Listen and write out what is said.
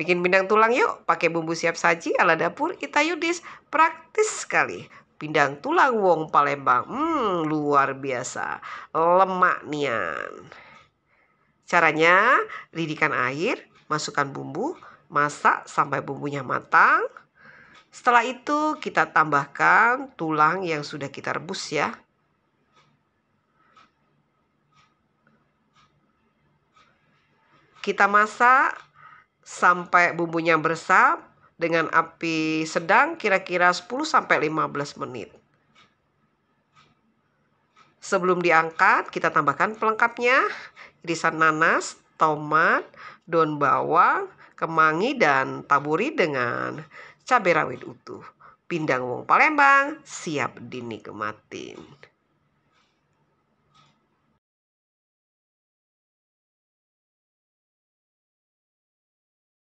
Bikin pindang tulang yuk, pakai bumbu siap saji ala dapur Ita Yudis. Praktis sekali. Pindang tulang wong Palembang. Hmm, luar biasa. Lemak nian. Caranya, lidikan air, masukkan bumbu, masak sampai bumbunya matang. Setelah itu kita tambahkan tulang yang sudah kita rebus ya. Kita masak sampai bumbunya meresap dengan api sedang kira-kira 10 sampai 15 menit. Sebelum diangkat, kita tambahkan pelengkapnya, irisan nanas, tomat, daun bawang, kemangi dan taburi dengan cabai rawit utuh. Pindang wong Palembang siap dinikmatin.